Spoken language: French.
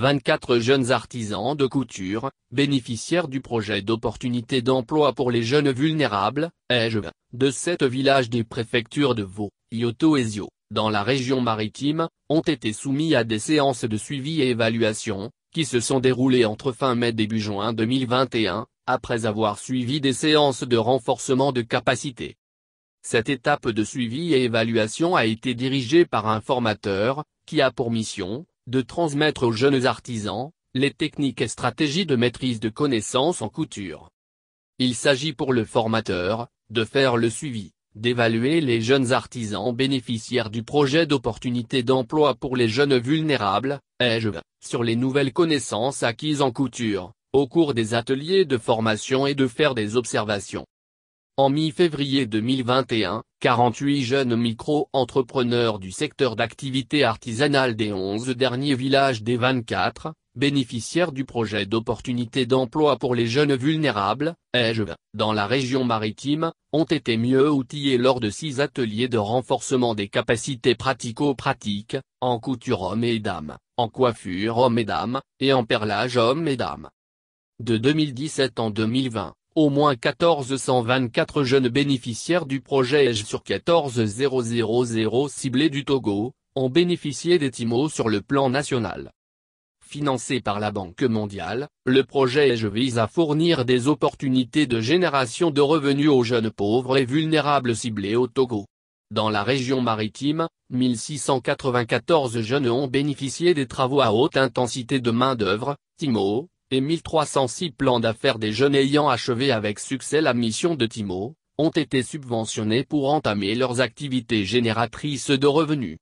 24 jeunes artisans de couture, bénéficiaires du projet d'opportunité d'emploi pour les jeunes vulnérables, de sept villages des préfectures de Vaud, Yoto et Zio, dans la région maritime, ont été soumis à des séances de suivi et évaluation, qui se sont déroulées entre fin mai début juin 2021, après avoir suivi des séances de renforcement de capacité. Cette étape de suivi et évaluation a été dirigée par un formateur, qui a pour mission, de transmettre aux jeunes artisans, les techniques et stratégies de maîtrise de connaissances en couture. Il s'agit pour le formateur, de faire le suivi, d'évaluer les jeunes artisans bénéficiaires du projet d'opportunité d'emploi pour les jeunes vulnérables, EJV, sur les nouvelles connaissances acquises en couture, au cours des ateliers de formation et de faire des observations. En mi-février 2021, 48 jeunes micro-entrepreneurs du secteur d'activité artisanale des 11 derniers villages des 24, bénéficiaires du projet d'opportunité d'emploi pour les jeunes vulnérables, EJV, dans la région maritime, ont été mieux outillés lors de six ateliers de renforcement des capacités pratico-pratiques, en couture hommes et dames, en coiffure hommes et dames, et en perlage hommes et dames. De 2017 en 2020. Au moins 1424 jeunes bénéficiaires du projet EJ sur 14000 ciblés du Togo, ont bénéficié des TIMO sur le plan national. Financé par la Banque mondiale, le projet EJ vise à fournir des opportunités de génération de revenus aux jeunes pauvres et vulnérables ciblés au Togo. Dans la région maritime, 1694 jeunes ont bénéficié des travaux à haute intensité de main-d'œuvre, TIMO, et 1306 plans d'affaires des jeunes ayant achevé avec succès la mission de Timo, ont été subventionnés pour entamer leurs activités génératrices de revenus.